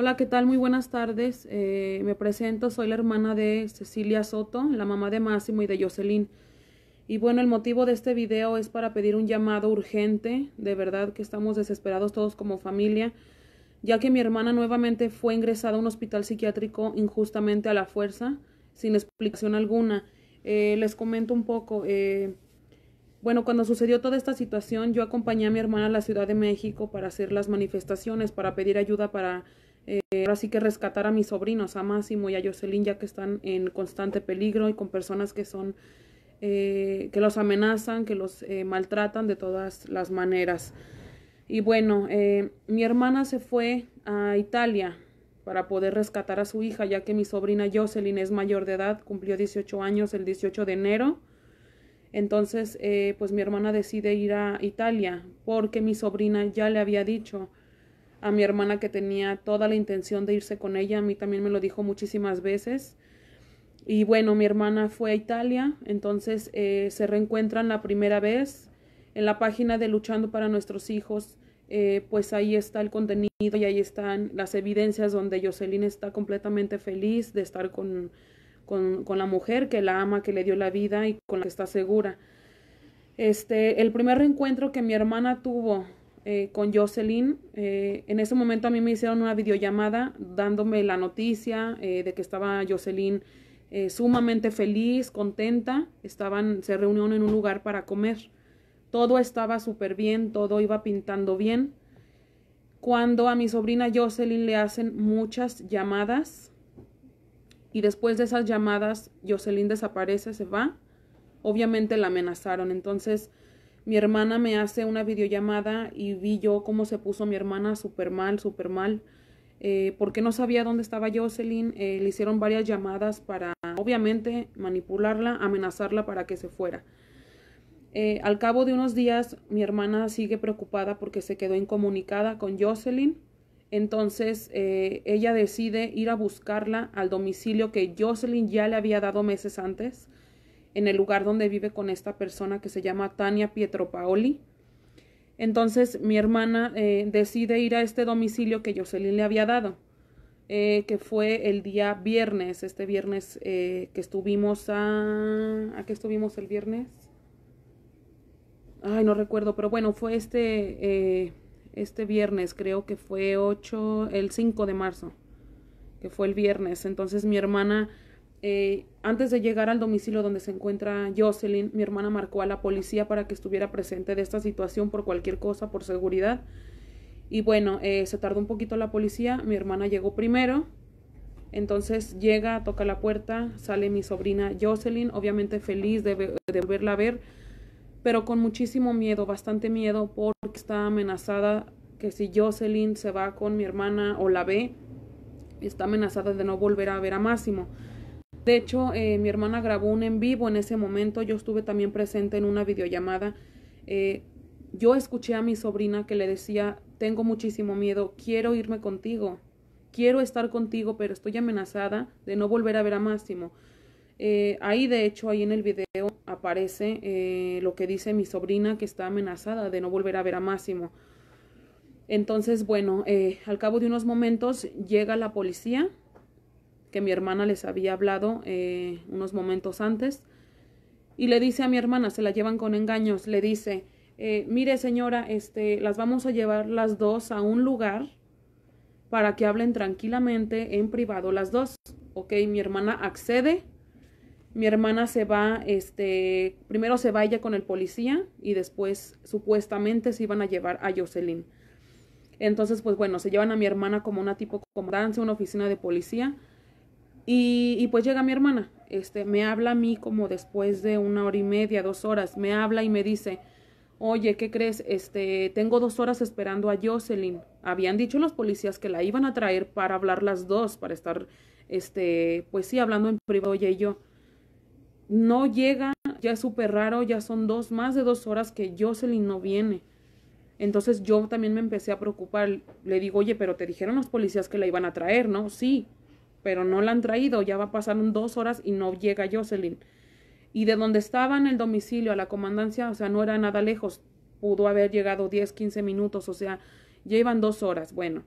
Hola, ¿qué tal? Muy buenas tardes. Eh, me presento, soy la hermana de Cecilia Soto, la mamá de Máximo y de Jocelyn. Y bueno, el motivo de este video es para pedir un llamado urgente. De verdad que estamos desesperados todos como familia, ya que mi hermana nuevamente fue ingresada a un hospital psiquiátrico injustamente a la fuerza, sin explicación alguna. Eh, les comento un poco. Eh, bueno, cuando sucedió toda esta situación, yo acompañé a mi hermana a la Ciudad de México para hacer las manifestaciones, para pedir ayuda para eh, ahora sí que rescatar a mis sobrinos, a Máximo y a Jocelyn, ya que están en constante peligro y con personas que son, eh, que los amenazan, que los eh, maltratan de todas las maneras. Y bueno, mi hermana se fue a Italia para poder rescatar a su hija, ya que mi sobrina Jocelyn es mayor de edad, cumplió 18 años el 18 de enero. Entonces, pues mi hermana decide ir a Italia porque mi sobrina ya le había dicho a mi hermana que tenía toda la intención de irse con ella, a mí también me lo dijo muchísimas veces. Y bueno, mi hermana fue a Italia, entonces eh, se reencuentran la primera vez en la página de Luchando para nuestros hijos, eh, pues ahí está el contenido y ahí están las evidencias donde Jocelyn está completamente feliz de estar con, con, con la mujer que la ama, que le dio la vida y con la que está segura. Este, el primer reencuentro que mi hermana tuvo eh, con Jocelyn. Eh, en ese momento a mí me hicieron una videollamada dándome la noticia eh, de que estaba Jocelyn sumamente feliz, contenta. Estaban, se reunieron en un lugar para comer. Todo estaba súper bien, todo iba pintando bien. Cuando a mi sobrina Jocelyn le hacen muchas llamadas y después de esas llamadas Jocelyn desaparece, se va, obviamente la amenazaron. Entonces, mi hermana me hace una videollamada y vi yo cómo se puso mi hermana súper mal, súper mal. Eh, porque no sabía dónde estaba Jocelyn. Eh, le hicieron varias llamadas para, obviamente, manipularla, amenazarla para que se fuera. Eh, al cabo de unos días, mi hermana sigue preocupada porque se quedó incomunicada con Jocelyn. Entonces, ella decide ir a buscarla al domicilio que Jocelyn ya le había dado meses antes en el lugar donde vive con esta persona que se llama Tania Paoli. Entonces mi hermana eh, decide ir a este domicilio que Jocelyn le había dado, eh, que fue el día viernes, este viernes eh, que estuvimos a... ¿A qué estuvimos el viernes? Ay, no recuerdo, pero bueno, fue este, este viernes, creo que fue 8, el 5 de marzo, que fue el viernes. Entonces mi hermana antes de llegar al domicilio donde se encuentra Jocelyn, mi hermana marcó a la policía para que estuviera presente de esta situación por cualquier cosa, por seguridad. Y bueno, eh, se tardó un poquito la policía, mi hermana llegó primero. Entonces llega, toca la puerta, sale mi sobrina Jocelyn, obviamente feliz de, de volverla a ver, pero con muchísimo miedo, bastante miedo, porque está amenazada que si Jocelyn se va con mi hermana o la ve, está amenazada de no volver a ver a Máximo. De hecho, eh, mi hermana grabó un en vivo en ese momento, yo estuve también presente en una videollamada. Eh, yo escuché a mi sobrina que le decía, tengo muchísimo miedo, quiero irme contigo, quiero estar contigo, pero estoy amenazada de no volver a ver a Máximo. Eh, ahí de hecho, ahí en el video aparece lo que dice mi sobrina que está amenazada de no volver a ver a Máximo. Entonces, bueno, al cabo de unos momentos llega la policía, que mi hermana les había hablado eh, unos momentos antes. Y le dice a mi hermana, se la llevan con engaños, le dice, eh, mire señora, este, las vamos a llevar las dos a un lugar para que hablen tranquilamente en privado las dos. Ok, mi hermana accede, mi hermana se va, este, primero se va ella con el policía y después supuestamente se iban a llevar a Jocelyn. Entonces, pues bueno, se llevan a mi hermana como una tipo como una oficina de policía y, y, pues llega mi hermana, este, me habla a mí como después de una hora y media, dos horas, me habla y me dice, oye, ¿qué crees? Este, tengo dos horas esperando a Jocelyn. Habían dicho los policías que la iban a traer para hablar las dos, para estar, este, pues sí, hablando en privado oye, y yo. No llega, ya es súper raro, ya son dos, más de dos horas que Jocelyn no viene. Entonces yo también me empecé a preocupar, le digo, oye, pero te dijeron los policías que la iban a traer, ¿no? Sí, pero no la han traído, ya va a un dos horas y no llega Jocelyn. Y de donde estaba en el domicilio a la comandancia, o sea, no era nada lejos, pudo haber llegado 10, 15 minutos, o sea, ya iban dos horas. Bueno,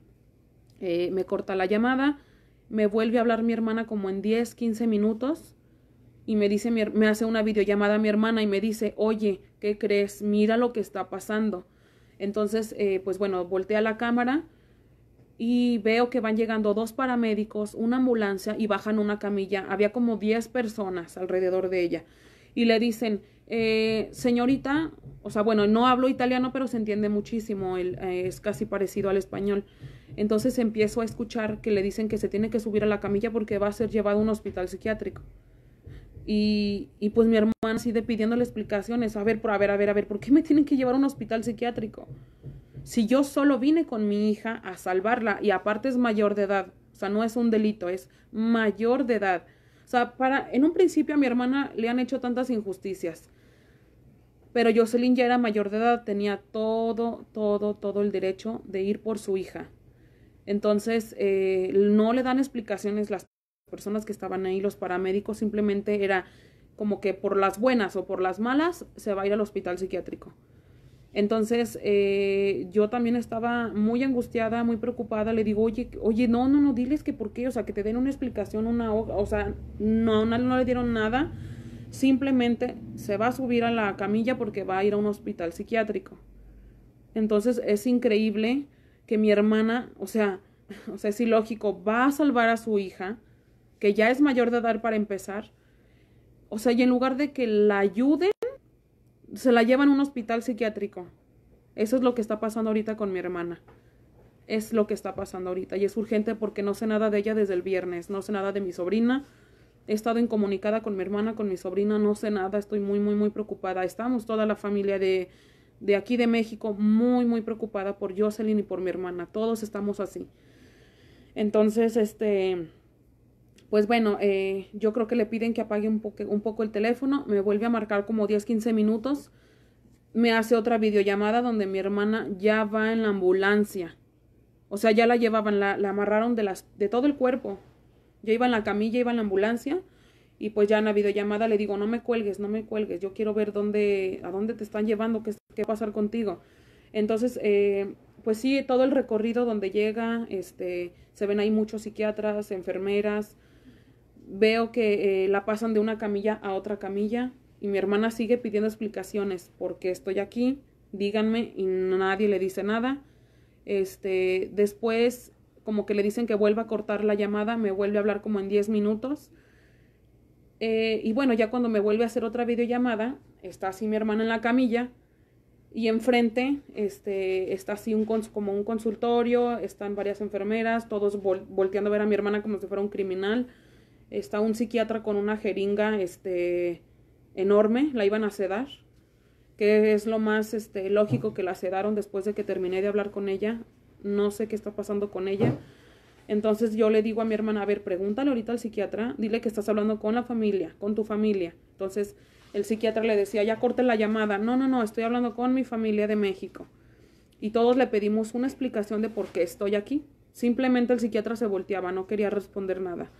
eh, me corta la llamada, me vuelve a hablar mi hermana como en 10, 15 minutos y me dice, me hace una videollamada a mi hermana y me dice, oye, ¿qué crees? Mira lo que está pasando. Entonces, eh, pues bueno, a la cámara y veo que van llegando dos paramédicos, una ambulancia y bajan una camilla. Había como 10 personas alrededor de ella. Y le dicen, eh, señorita, o sea, bueno, no hablo italiano, pero se entiende muchísimo, eh, es casi parecido al español. Entonces empiezo a escuchar que le dicen que se tiene que subir a la camilla porque va a ser llevado a un hospital psiquiátrico. Y, y pues mi hermana sigue pidiéndole explicaciones, a ver, por, a ver, a ver, a ver, ¿por qué me tienen que llevar a un hospital psiquiátrico? Si yo solo vine con mi hija a salvarla y aparte es mayor de edad, o sea, no es un delito, es mayor de edad. O sea, para, en un principio a mi hermana le han hecho tantas injusticias. Pero Jocelyn ya era mayor de edad, tenía todo, todo, todo el derecho de ir por su hija. Entonces, eh, no le dan explicaciones las personas que estaban ahí, los paramédicos, simplemente era como que por las buenas o por las malas se va a ir al hospital psiquiátrico. Entonces, eh, yo también estaba muy angustiada, muy preocupada. Le digo, oye, oye, no, no, no, diles que por qué, o sea, que te den una explicación, una hoja, o sea, no, no, le dieron nada. Simplemente se va a subir a la camilla porque va a ir a un hospital psiquiátrico. Entonces, es increíble que mi hermana, o sea, o sea, es ilógico, va a salvar a su hija, que ya es mayor de edad para empezar. O sea, y en lugar de que la ayude, se la llevan a un hospital psiquiátrico. Eso es lo que está pasando ahorita con mi hermana. Es lo que está pasando ahorita. Y es urgente porque no sé nada de ella desde el viernes. No sé nada de mi sobrina. He estado incomunicada con mi hermana, con mi sobrina. No sé nada. Estoy muy, muy, muy preocupada. Estamos toda la familia de, de aquí de México muy, muy preocupada por Jocelyn y por mi hermana. Todos estamos así. Entonces, este pues bueno, eh, yo creo que le piden que apague un, poco el teléfono, me vuelve a marcar como 10-15 minutos, me hace otra videollamada donde mi hermana ya va en la ambulancia, o sea, ya la llevaban, la, amarraron de, las, de todo el cuerpo, ya iba en la camilla, iba en la ambulancia, y pues ya en la videollamada le digo, no me cuelgues, no me cuelgues, yo quiero ver dónde, a dónde te están llevando, qué, pasar contigo. Entonces, eh, pues sí, todo el recorrido donde llega, este, se ven ahí muchos psiquiatras, enfermeras, Veo que eh, la pasan de una camilla a otra camilla y mi hermana sigue pidiendo explicaciones porque estoy aquí, díganme y nadie le dice nada. Este, después como que le dicen que vuelva a cortar la llamada, me vuelve a hablar como en 10 minutos. Eh, y bueno, ya cuando me vuelve a hacer otra videollamada, está así mi hermana en la camilla y enfrente este, está así un como un consultorio, están varias enfermeras, todos volteando a ver a mi hermana como si fuera un criminal está un psiquiatra con una jeringa este, enorme, la iban a sedar, que es lo más este, lógico que la sedaron después de que terminé de hablar con ella, no sé qué está pasando con ella. Entonces yo le digo a mi hermana, a ver, pregúntale ahorita al psiquiatra, dile que estás hablando con la familia, con tu familia. Entonces el psiquiatra le decía, ya corte la llamada, no, no, no, estoy hablando con mi familia de México. Y todos le pedimos una explicación de por qué estoy aquí. Simplemente el psiquiatra se volteaba, no quería responder nada.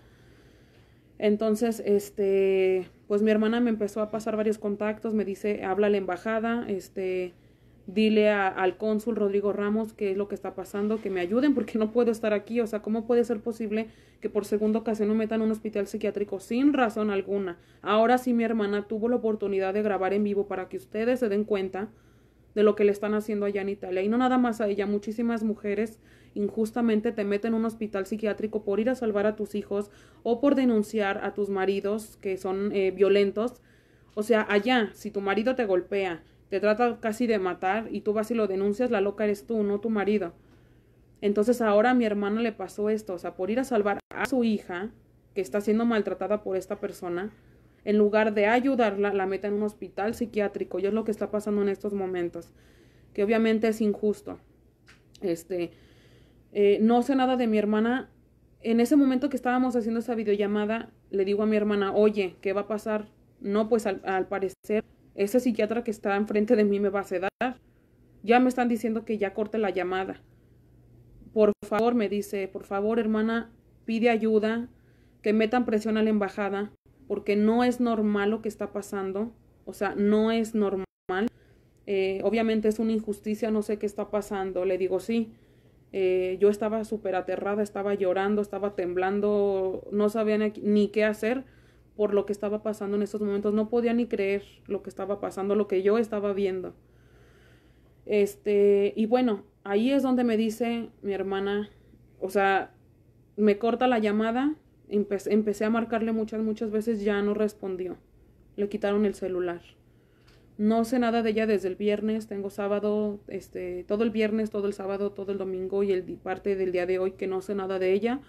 Entonces, este, pues mi hermana me empezó a pasar varios contactos, me dice, habla a la embajada, este, dile al cónsul Rodrigo Ramos qué es lo que está pasando, que me ayuden porque no puedo estar aquí. O sea, ¿cómo puede ser posible que por segunda ocasión me metan en un hospital psiquiátrico sin razón alguna? Ahora sí mi hermana tuvo la oportunidad de grabar en vivo para que ustedes se den cuenta de lo que le están haciendo allá en Italia. Y no nada más a ella, muchísimas mujeres injustamente te mete en un hospital psiquiátrico por ir a salvar a tus hijos o por denunciar a tus maridos que son eh, violentos. O sea, allá, si tu marido te golpea, te trata casi de matar y tú vas y lo denuncias, la loca eres tú, no tu marido. Entonces ahora a mi hermana le pasó esto, o sea, por ir a salvar a su hija, que está siendo maltratada por esta persona, en lugar de ayudarla, la mete en un hospital psiquiátrico. Y es lo que está pasando en estos momentos, que obviamente es injusto. Este, eh, no sé nada de mi hermana. En ese momento que estábamos haciendo esa videollamada, le digo a mi hermana, oye, ¿qué va a pasar? No, pues al, parecer, ese psiquiatra que está enfrente de mí me va a sedar. Ya me están diciendo que ya corte la llamada. Por favor, me dice, por favor, hermana, pide ayuda, que metan presión a la embajada, porque no es normal lo que está pasando. O sea, no es normal. Eh, obviamente es una injusticia, no sé qué está pasando. Le digo, sí, eh, yo estaba súper aterrada, estaba llorando, estaba temblando, no sabía ni qué hacer por lo que estaba pasando en esos momentos. No podía ni creer lo que estaba pasando, lo que yo estaba viendo. Este, y bueno, ahí es donde me dice mi hermana, o sea, me corta la llamada, empecé a marcarle muchas, muchas veces, ya no respondió. Le quitaron el celular. No sé nada de ella desde el viernes, tengo sábado, este, todo el viernes, todo el sábado, todo el domingo y el parte del día de hoy que no sé nada de ella.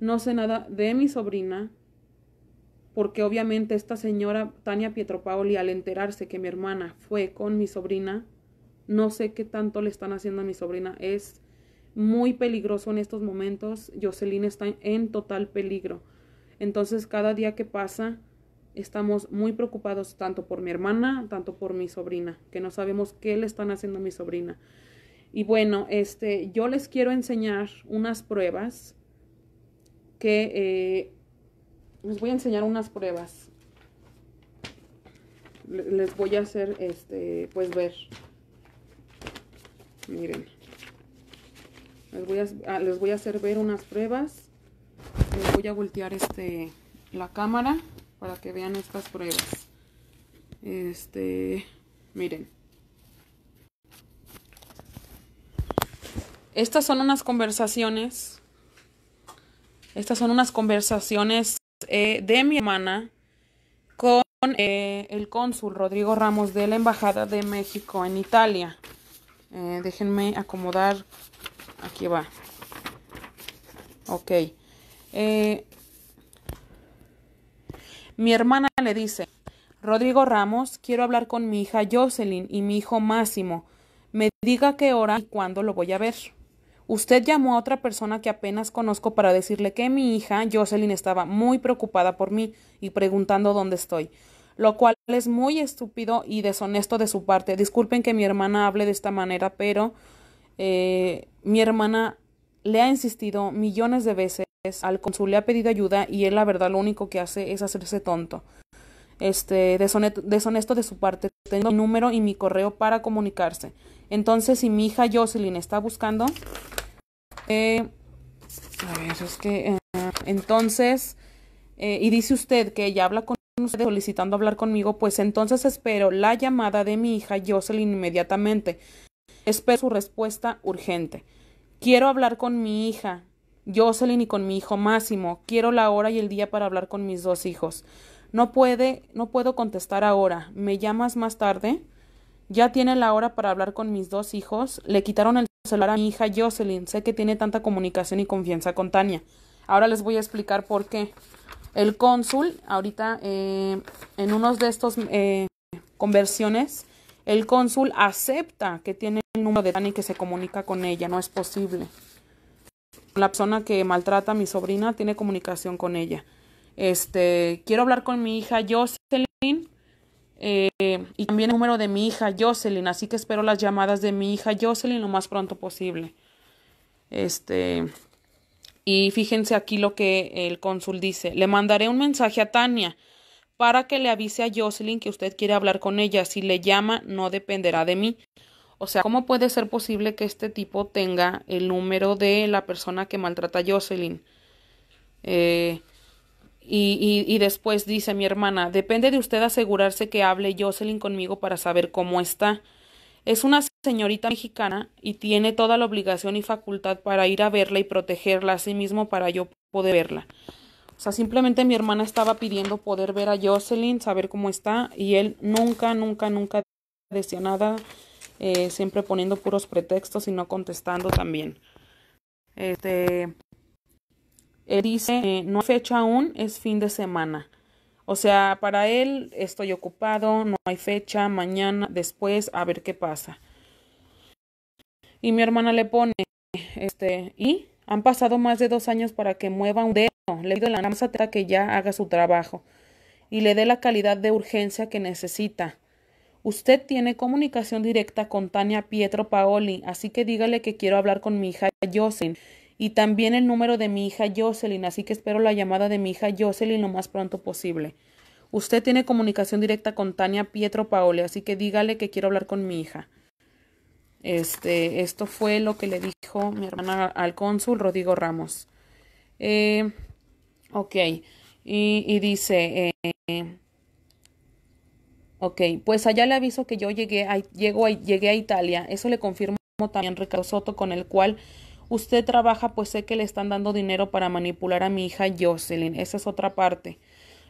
No sé nada de mi sobrina, porque obviamente esta señora Tania Pietropaoli al enterarse que mi hermana fue con mi sobrina, no sé qué tanto le están haciendo a mi sobrina. Es muy peligroso en estos momentos. Jocelyn está en total peligro. Entonces cada día que pasa estamos muy preocupados tanto por mi hermana, tanto por mi sobrina, que no sabemos qué le están haciendo a mi sobrina. Y bueno, este, yo les quiero enseñar unas pruebas que eh, les voy a enseñar unas pruebas. Les voy a hacer, este, pues ver. Miren. Ah, les voy a, hacer ver unas pruebas. Les voy a voltear este, la cámara para que vean estas pruebas. Este, miren. Estas son unas conversaciones. Estas son unas conversaciones eh, de mi hermana con eh, el cónsul Rodrigo Ramos de la Embajada de México en Italia. Eh, déjenme acomodar. Aquí va. Ok. Mi hermana le dice Rodrigo Ramos, quiero hablar con mi hija Jocelyn y mi hijo Máximo. Me diga qué hora y cuándo lo voy a ver. Usted llamó a otra persona que apenas conozco para decirle que mi hija Jocelyn estaba muy preocupada por mí y preguntando dónde estoy, lo cual es muy estúpido y deshonesto de su parte. Disculpen que mi hermana hable de esta manera, pero eh, mi hermana le ha insistido millones de veces al consul le ha pedido ayuda y él la verdad lo único que hace es hacerse tonto. Este, deshonesto, de su parte, tengo mi número y mi correo para comunicarse. Entonces, si mi hija Jocelyn está buscando, eh, a ver, es que, eh, entonces, eh, y dice usted que ella habla con usted solicitando hablar conmigo, pues entonces espero la llamada de mi hija Jocelyn inmediatamente. Espero su respuesta urgente. Quiero hablar con mi hija, Jocelyn y con mi hijo Máximo. Quiero la hora y el día para hablar con mis dos hijos. No puede, no puedo contestar ahora. ¿Me llamas más tarde? Ya tiene la hora para hablar con mis dos hijos. Le quitaron el celular a mi hija Jocelyn. Sé que tiene tanta comunicación y confianza con Tania. Ahora les voy a explicar por qué. El cónsul, ahorita eh, en unos de estos eh, conversiones, el cónsul acepta que tiene el número de Tania y que se comunica con ella. No es posible la persona que maltrata a mi sobrina tiene comunicación con ella. Este, quiero hablar con mi hija Jocelyn eh, y también el número de mi hija Jocelyn, así que espero las llamadas de mi hija Jocelyn lo más pronto posible. Este, y fíjense aquí lo que el cónsul dice. Le mandaré un mensaje a Tania para que le avise a Jocelyn que usted quiere hablar con ella. Si le llama, no dependerá de mí. O sea, ¿cómo puede ser posible que este tipo tenga el número de la persona que maltrata a Jocelyn? Eh, y, y, y, después dice mi hermana, depende de usted asegurarse que hable Jocelyn conmigo para saber cómo está. Es una señorita mexicana y tiene toda la obligación y facultad para ir a verla y protegerla a sí mismo para yo poder verla. O sea, simplemente mi hermana estaba pidiendo poder ver a Jocelyn, saber cómo está, y él nunca, nunca, nunca decía nada, eh, siempre poniendo puros pretextos y no contestando también. Este, él dice, eh, no hay fecha aún, es fin de semana. O sea, para él estoy ocupado, no hay fecha, mañana, después, a ver qué pasa. Y mi hermana le pone, este, y han pasado más de dos años para que mueva un dedo, le pido la NASA que ya haga su trabajo y le dé la calidad de urgencia que necesita. Usted tiene comunicación directa con Tania Pietro Paoli, así que dígale que quiero hablar con mi hija Jocelyn y también el número de mi hija Jocelyn, así que espero la llamada de mi hija Jocelyn lo más pronto posible. Usted tiene comunicación directa con Tania Pietro Paoli, así que dígale que quiero hablar con mi hija. Este, esto fue lo que le dijo mi hermana al cónsul Rodrigo Ramos. Eh, ok, y, dice, eh, Ok, pues allá le aviso que yo llegué a, llego llegué a Italia. Eso le confirmo también Ricardo Soto, con el cual usted trabaja, pues sé que le están dando dinero para manipular a mi hija Jocelyn. Esa es otra parte.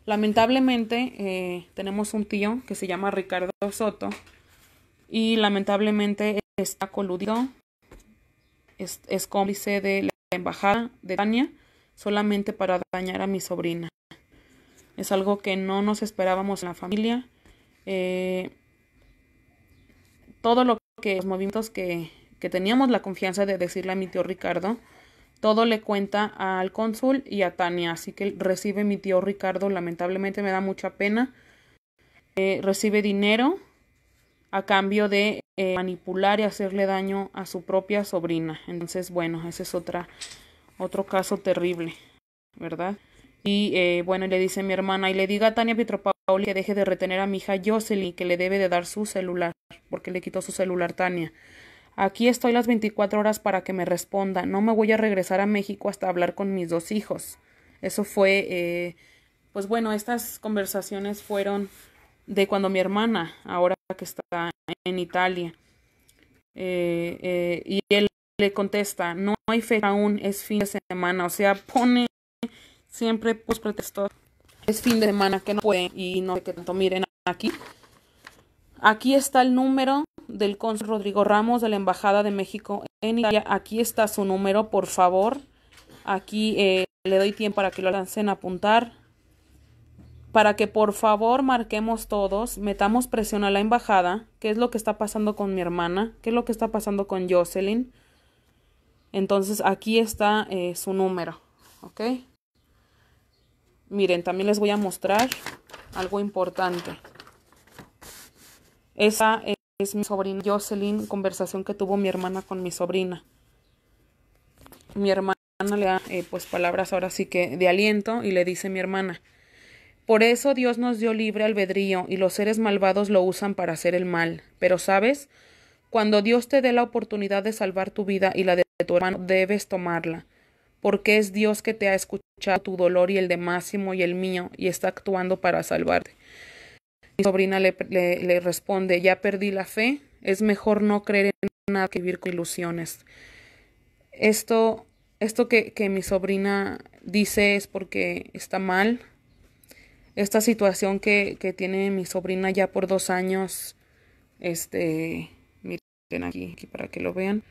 Lamentablemente, eh, tenemos un tío que se llama Ricardo Soto y lamentablemente está coludido, es, es cómplice de la embajada de Tania solamente para dañar a mi sobrina. Es algo que no nos esperábamos en la familia. Eh, todo lo que los movimientos que, teníamos la confianza de decirle a mi tío Ricardo, todo le cuenta al cónsul y a Tania, así que recibe mi tío Ricardo, lamentablemente me da mucha pena, eh, recibe dinero a cambio de eh, manipular y hacerle daño a su propia sobrina. Entonces, bueno, ese es otra, otro caso terrible, ¿verdad? Y bueno, le dice mi hermana, y le diga a Tania Petropau que deje de retener a mi hija Jocelyn, que le debe de dar su celular, porque le quitó su celular Tania. Aquí estoy las 24 horas para que me responda. No me voy a regresar a México hasta hablar con mis dos hijos. Eso fue, eh, pues bueno, estas conversaciones fueron de cuando mi hermana, ahora que está en Italia, eh, eh, y él le contesta, no hay fe aún, es fin de semana, o sea, pone siempre pues pretextos es fin de semana que no pueden y no sé qué tanto miren aquí. Aquí está el número del cónsul Rodrigo Ramos de la Embajada de México en Italia. Aquí está su número, por favor. Aquí eh, le doy tiempo para que lo lancen a apuntar. Para que por favor marquemos todos, metamos presión a la embajada. ¿Qué es lo que está pasando con mi hermana? ¿Qué es lo que está pasando con Jocelyn? Entonces aquí está eh, su número. ¿Ok? Miren, también les voy a mostrar algo importante. Esa es mi sobrina Jocelyn, conversación que tuvo mi hermana con mi sobrina. Mi hermana le da eh, pues palabras ahora sí que de aliento y le dice mi hermana. Por eso Dios nos dio libre albedrío y los seres malvados lo usan para hacer el mal. Pero sabes, cuando Dios te dé la oportunidad de salvar tu vida y la de tu hermano, debes tomarla porque es Dios que te ha escuchado tu dolor y el de Máximo y el mío, y está actuando para salvarte. Mi sobrina le, responde, ya perdí la fe, es mejor no creer en nada que vivir con ilusiones. Esto, esto que, que mi sobrina dice es porque está mal. Esta situación que, que tiene mi sobrina ya por dos años, este, miren aquí para que lo vean.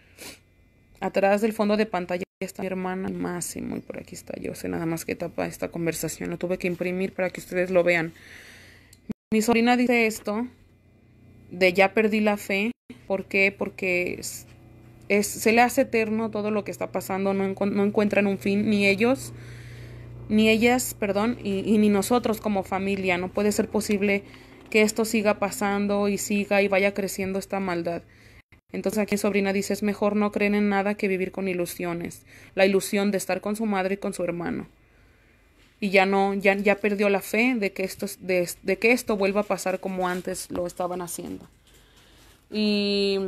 Atrás del fondo de pantalla está mi hermana Máximo y por aquí está. Yo sé nada más que tapa esta conversación. Lo tuve que imprimir para que ustedes lo vean. Mi sobrina dice esto de ya perdí la fe. ¿Por qué? Porque es, se le hace eterno todo lo que está pasando. No, encuentran un fin ni ellos, ni ellas, perdón, y ni nosotros como familia. No puede ser posible que esto siga pasando y siga y vaya creciendo esta maldad. Entonces aquí sobrina dice es mejor no creer en nada que vivir con ilusiones, la ilusión de estar con su madre y con su hermano. Y ya no, ya, ya perdió la fe de que, esto, de, que esto vuelva a pasar como antes lo estaban haciendo. Y,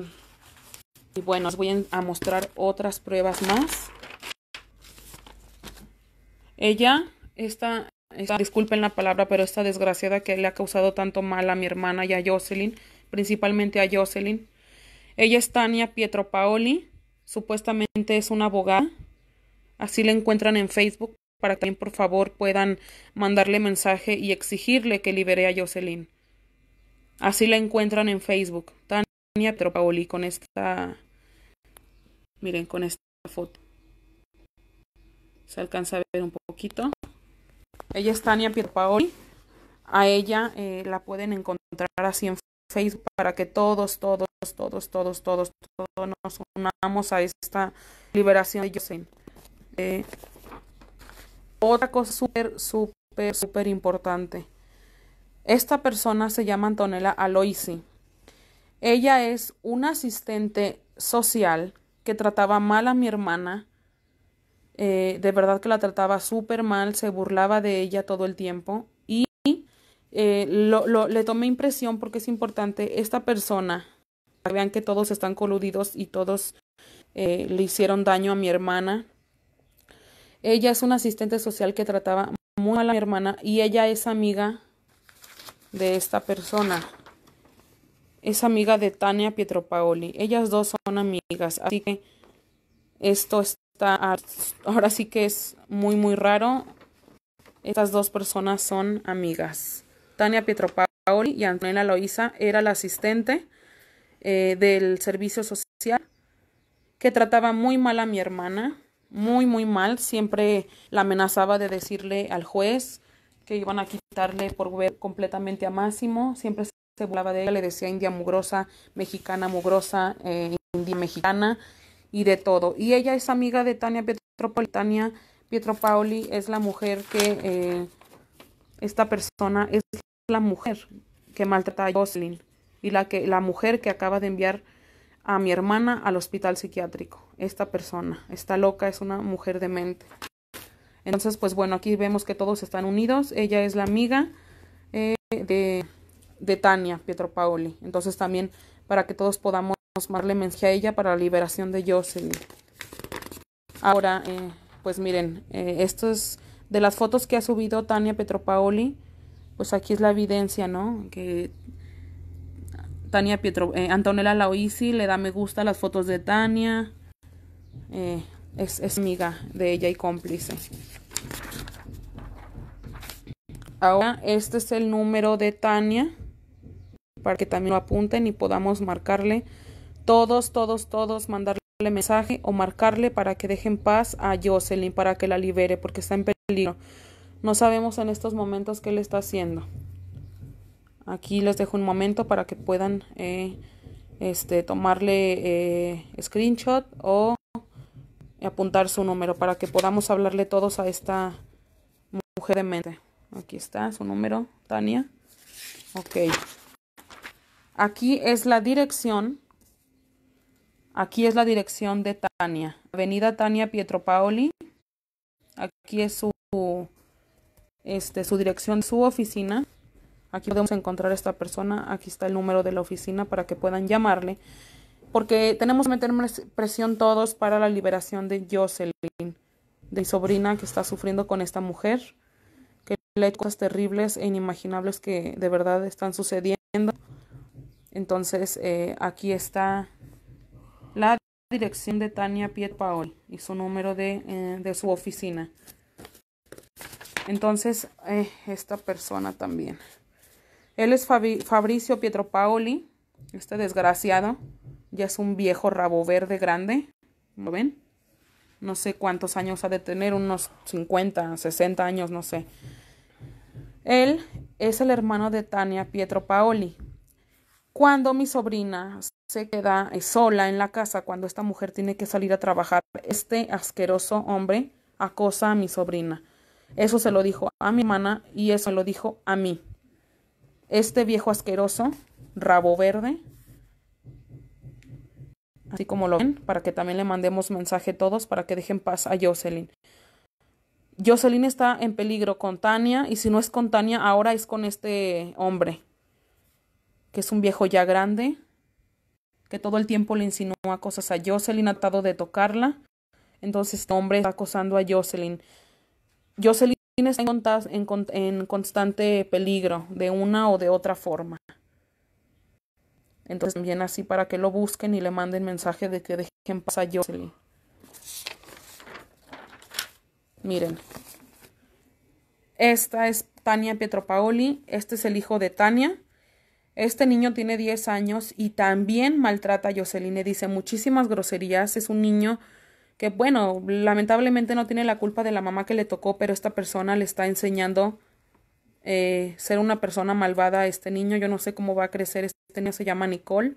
bueno, os voy a mostrar otras pruebas más. Ella, esta, esta, disculpen la palabra, pero esta desgraciada que le ha causado tanto mal a mi hermana y a Jocelyn, principalmente a Jocelyn, ella es Tania Pietropaoli, supuestamente es una abogada. Así la encuentran en Facebook para que también por favor puedan mandarle mensaje y exigirle que libere a Jocelyn. Así la encuentran en Facebook. Tania Pietropaoli con esta miren con esta foto. Se alcanza a ver un poquito. Ella es Tania Pietropaoli. A ella eh, la pueden encontrar así en Facebook para que todos, todos, todos, todos, todos, todos nos unamos a esta liberación de eh, otra cosa súper, súper, súper importante. Esta persona se llama Antonella Aloisi. Ella es una asistente social que trataba mal a mi hermana. Eh, de verdad que la trataba súper mal, se burlaba de ella todo el tiempo. Eh, lo, le tomé impresión porque es importante esta persona, vean que todos están coludidos y todos eh, le hicieron daño a mi hermana. Ella es una asistente social que trataba muy mal a mi hermana y ella es amiga de esta persona. Es amiga de Tania Pietropaoli. Ellas dos son amigas, así que esto está ahora sí que es muy muy raro. Estas dos personas son amigas. Tania Pietropaoli y Antonella Loiza era la asistente eh, del servicio social que trataba muy mal a mi hermana, muy, muy mal. Siempre la amenazaba de decirle al juez que iban a quitarle por ver completamente a Máximo. Siempre se burlaba de ella, le decía india mugrosa, mexicana mugrosa, eh, india mexicana y de todo. Y ella es amiga de Tania Pietropaoli. Tania Pietro es la mujer que eh, esta persona es la mujer que maltrata a Jocelyn y la, que, la mujer que acaba de enviar a mi hermana al hospital psiquiátrico. Esta persona está loca, es una mujer demente. Entonces, pues bueno, aquí vemos que todos están unidos. Ella es la amiga eh, de, de, Tania Pietro Entonces también para que todos podamos darle mensaje a ella para la liberación de Jocelyn. Ahora, eh, pues miren, eh, esto es de las fotos que ha subido Tania Petropaoli pues aquí es la evidencia, ¿no? Que Tania Pietro, eh, Antonella Laoisi le da me gusta las fotos de Tania. Eh, es, es amiga de ella y cómplice. Ahora, este es el número de Tania para que también lo apunten y podamos marcarle todos, todos, todos, mandarle mensaje o marcarle para que dejen en paz a Jocelyn, para que la libere porque está en peligro. No sabemos en estos momentos qué le está haciendo. Aquí les dejo un momento para que puedan eh, este, tomarle eh, screenshot o apuntar su número para que podamos hablarle todos a esta mujer de mente. Aquí está su número, Tania. Ok. Aquí es la dirección. Aquí es la dirección de Tania. Avenida Tania Pietro Paoli. Aquí es su este, su dirección, su oficina. Aquí podemos encontrar a esta persona, aquí está el número de la oficina para que puedan llamarle, porque tenemos que meter presión todos para la liberación de Jocelyn, de sobrina que está sufriendo con esta mujer, que le hecho cosas terribles e inimaginables que de verdad están sucediendo. Entonces, eh, aquí está la dirección de Tania Piet Paol y su número de, eh, de su oficina. Entonces, eh, esta persona también. Él es Fabricio Pietro Paoli, este desgraciado. Ya es un viejo rabo verde grande. ¿Lo ven? No sé cuántos años ha de tener, unos 50, 60 años, no sé. Él es el hermano de Tania Pietro Paoli. Cuando mi sobrina se queda eh, sola en la casa, cuando esta mujer tiene que salir a trabajar, este asqueroso hombre acosa a mi sobrina eso se lo dijo a mi hermana y eso se lo dijo a mí. Este viejo asqueroso, rabo verde, así como lo ven, para que también le mandemos mensaje a todos para que dejen paz a Jocelyn. Jocelyn está en peligro con Tania y si no es con Tania, ahora es con este hombre, que es un viejo ya grande, que todo el tiempo le insinúa cosas a Jocelyn, ha de tocarla. Entonces este hombre está acosando a Jocelyn. Jocelyn está en, en constante peligro de una o de otra forma. Entonces también así para que lo busquen y le manden mensaje de que dejen pasar a Jocelyn. Miren. Esta es Tania Pietropaoli. Este es el hijo de Tania. Este niño tiene 10 años y también maltrata a Jocelyn. dice muchísimas groserías. Es un niño que bueno, lamentablemente no tiene la culpa de la mamá que le tocó, pero esta persona le está enseñando eh, ser una persona malvada a este niño. Yo no sé cómo va a crecer. Este niño se llama Nicole.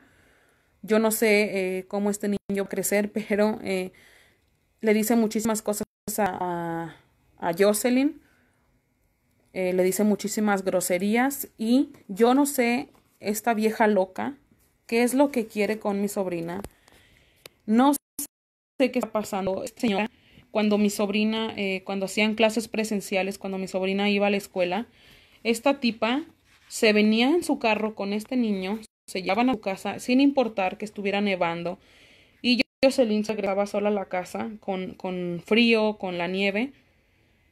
Yo no sé eh, cómo este niño va a crecer, pero eh, le dice muchísimas cosas a, a, Jocelyn. le dice muchísimas groserías y yo no sé esta vieja loca qué es lo que quiere con mi sobrina. No sé qué está pasando, señora. Cuando mi sobrina, eh, cuando hacían clases presenciales, cuando mi sobrina iba a la escuela, esta tipa se venía en su carro con este niño, se llevaban a su casa sin importar que estuviera nevando. Y yo, Jocelyn, se regresaba sola a la casa con, con frío, con la nieve.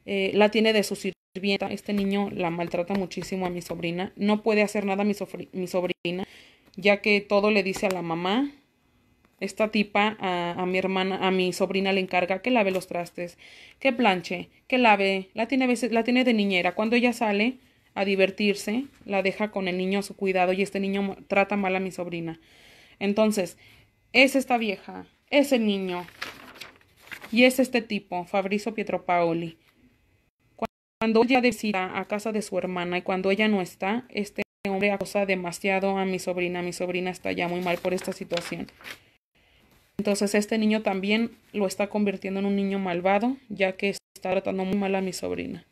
Eh, la tiene de su sirvienta. Este niño la maltrata muchísimo a mi sobrina. No puede hacer nada a mi sobrina, ya que todo le dice a la mamá esta tipa a, mi hermana, a mi sobrina le encarga que lave los trastes, que planche, que lave, la tiene, la tiene de niñera. Cuando ella sale a divertirse, la deja con el niño a su cuidado y este niño trata mal a mi sobrina. Entonces, es esta vieja, es el niño y es este tipo, Fabrizio Pietropaoli. Cuando ella decida a casa de su hermana y cuando ella no está, este hombre acosa demasiado a mi sobrina. Mi sobrina está ya muy mal por esta situación. Entonces este niño también lo está convirtiendo en un niño malvado, ya que está tratando muy mal a mi sobrina.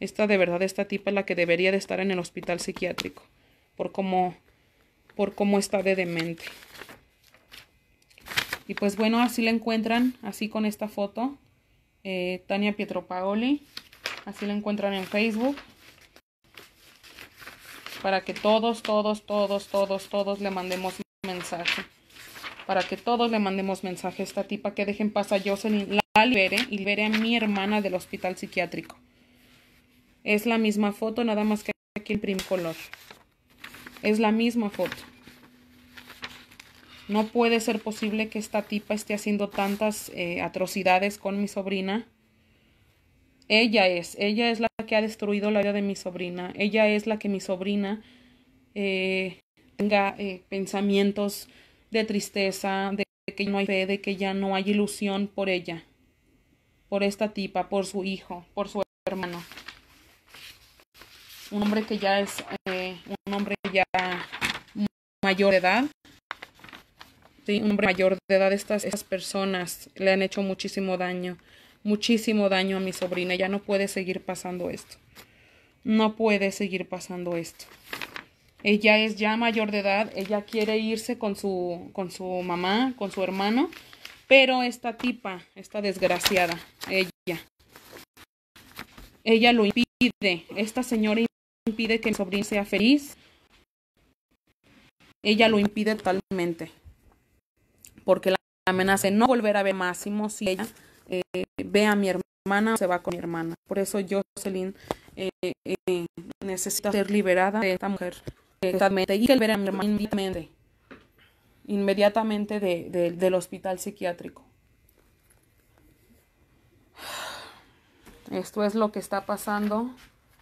Esta de verdad, esta tipa es la que debería de estar en el hospital psiquiátrico, por cómo, por cómo está de demente. Y pues bueno, así la encuentran, así con esta foto, eh, Tania Tania Paoli. así la encuentran en Facebook, para que todos, todos, todos, todos, todos le mandemos un mensaje para que todos le mandemos mensaje a esta tipa que dejen pasar a Jocelyn, la libere y libere a mi hermana del hospital psiquiátrico. Es la misma foto, nada más que aquí el primer color. Es la misma foto. No puede ser posible que esta tipa esté haciendo tantas eh, atrocidades con mi sobrina. Ella es, ella es la que ha destruido la vida de mi sobrina. Ella es la que mi sobrina eh, tenga eh, pensamientos de tristeza, de que no hay fe, de que ya no hay ilusión por ella, por esta tipa, por su hijo, por su hermano. Un hombre que ya es eh, un hombre ya mayor de edad. un hombre mayor de edad, estas, estas personas le han hecho muchísimo daño, muchísimo daño a mi sobrina. Ya no puede seguir pasando esto. No puede seguir pasando esto. Ella es ya mayor de edad, ella quiere irse con su, con su mamá, con su hermano, pero esta tipa, esta desgraciada, ella, ella lo impide. Esta señora impide que mi sobrina sea feliz. Ella lo impide totalmente. Porque la amenaza de no volver a ver Máximo si ella eh, ve a mi hermana se va con mi hermana. Por eso yo, Jocelyn eh, eh, necesito ser liberada de esta mujer y inmediatamente, inmediatamente del hospital psiquiátrico. Esto es lo que está pasando.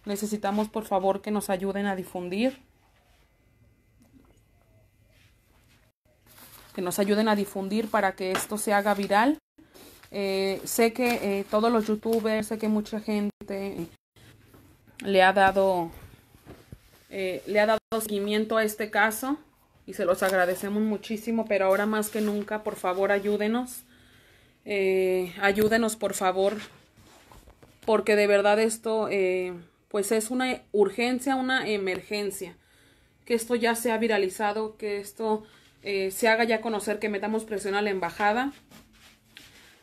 Necesitamos por favor que nos ayuden a difundir. Que nos ayuden a difundir para que esto se haga viral. Eh, sé que eh, todos los youtubers, sé que mucha gente le ha dado, eh, le ha dado seguimiento a este caso y se los agradecemos muchísimo, pero ahora más que nunca, por favor, ayúdenos. Eh, ayúdenos, por favor, porque de verdad esto, eh, pues es una urgencia, una emergencia. Que esto ya sea viralizado, que esto eh, se haga ya conocer, que metamos presión a la embajada.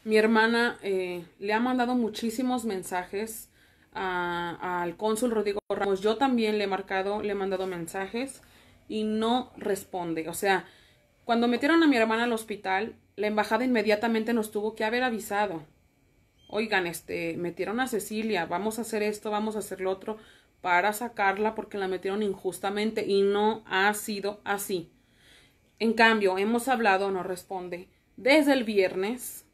Mi hermana le ha mandado muchísimos mensajes al cónsul Rodrigo Ramos. Yo también le he marcado, le he mandado mensajes y no responde. O sea, cuando metieron a mi hermana al hospital, la embajada inmediatamente nos tuvo que haber avisado. Oigan, este, metieron a Cecilia, vamos a hacer esto, vamos a hacer lo otro, para sacarla porque la metieron injustamente y no ha sido así. En cambio, hemos hablado, no responde, desde el viernes.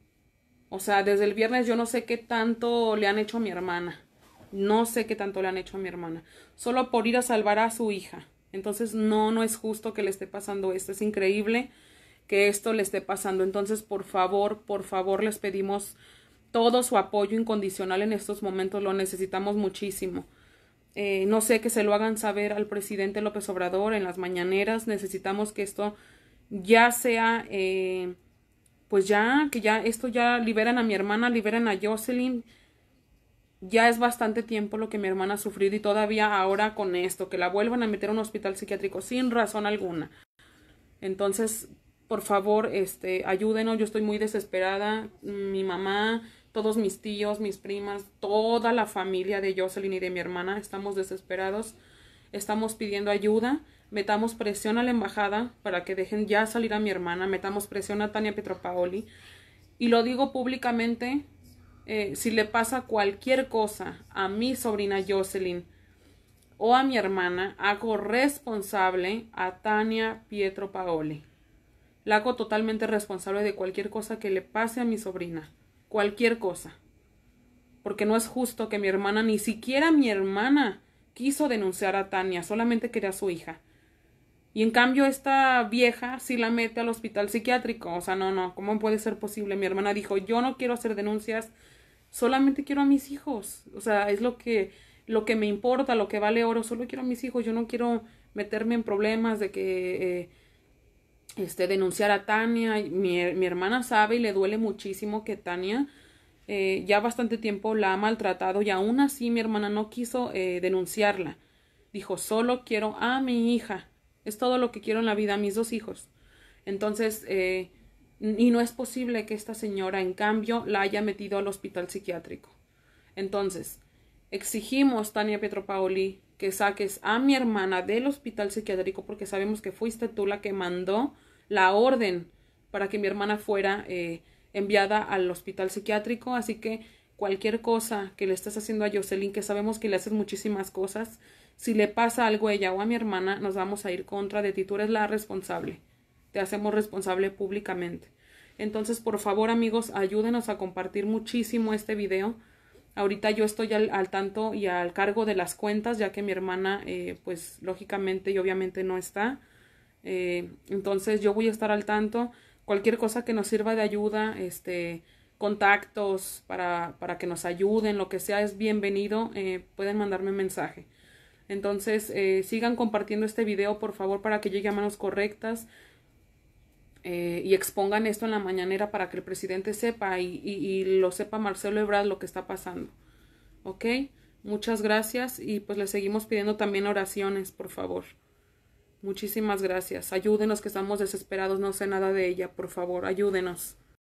O sea, desde el viernes yo no sé qué tanto le han hecho a mi hermana. No sé qué tanto le han hecho a mi hermana, solo por ir a salvar a su hija. Entonces, no, no es justo que le esté pasando esto. Es increíble que esto le esté pasando. Entonces, por favor, por favor, les pedimos todo su apoyo incondicional en estos momentos. Lo necesitamos muchísimo. Eh, no sé que se lo hagan saber al presidente López Obrador en las mañaneras. Necesitamos que esto ya sea, eh, pues ya, que ya esto ya liberan a mi hermana, liberen a Jocelyn, ya es bastante tiempo lo que mi hermana ha sufrido y todavía ahora con esto, que la vuelvan a meter a un hospital psiquiátrico sin razón alguna. Entonces, por favor, este, ayúdenos, yo estoy muy desesperada, mi mamá, todos mis tíos, mis primas, toda la familia de Jocelyn y de mi hermana, estamos desesperados, estamos pidiendo ayuda, metamos presión a la embajada para que dejen ya salir a mi hermana, metamos presión a Tania Petropaoli, y lo digo públicamente eh, si le pasa cualquier cosa a mi sobrina Jocelyn o a mi hermana, hago responsable a Tania Pietro Paoli. La hago totalmente responsable de cualquier cosa que le pase a mi sobrina. Cualquier cosa. Porque no es justo que mi hermana, ni siquiera mi hermana, quiso denunciar a Tania, solamente quería a su hija. Y en cambio esta vieja sí la mete al hospital psiquiátrico. O sea, no, no, ¿cómo puede ser posible? Mi hermana dijo, yo no quiero hacer denuncias, solamente quiero a mis hijos, o sea, es lo que, lo que me importa, lo que vale oro, solo quiero a mis hijos, yo no quiero meterme en problemas de que... Eh, este, denunciar a Tania. Mi, mi, hermana sabe y le duele muchísimo que Tania eh, ya bastante tiempo la ha maltratado y aún así mi hermana no quiso eh, denunciarla. Dijo, solo quiero a mi hija. Es todo lo que quiero en la vida, a mis dos hijos. Entonces, eh, y no es posible que esta señora, en cambio, la haya metido al hospital psiquiátrico. Entonces, exigimos, Tania Pietropaoli, que saques a mi hermana del hospital psiquiátrico porque sabemos que fuiste tú la que mandó la orden para que mi hermana fuera eh, enviada al hospital psiquiátrico. Así que cualquier cosa que le estés haciendo a Jocelyn, que sabemos que le haces muchísimas cosas, si le pasa algo a ella o a mi hermana, nos vamos a ir contra de ti. Tú eres la responsable te hacemos responsable públicamente. Entonces, por favor, amigos, ayúdenos a compartir muchísimo este video. Ahorita yo estoy al, tanto y al cargo de las cuentas, ya que mi hermana, eh, pues, lógicamente y obviamente no está. Eh, entonces, yo voy a estar al tanto. Cualquier cosa que nos sirva de ayuda, este, contactos para, para que nos ayuden, lo que sea, es bienvenido. Eh, pueden mandarme un mensaje. Entonces, sigan compartiendo este video, por favor, para que llegue a manos correctas eh, y expongan esto en la mañanera para que el presidente sepa y, lo sepa Marcelo Ebrard lo que está pasando. ¿Ok? Muchas gracias y pues le seguimos pidiendo también oraciones, por favor. Muchísimas gracias. Ayúdenos que estamos desesperados, no sé nada de ella, por favor, ayúdenos.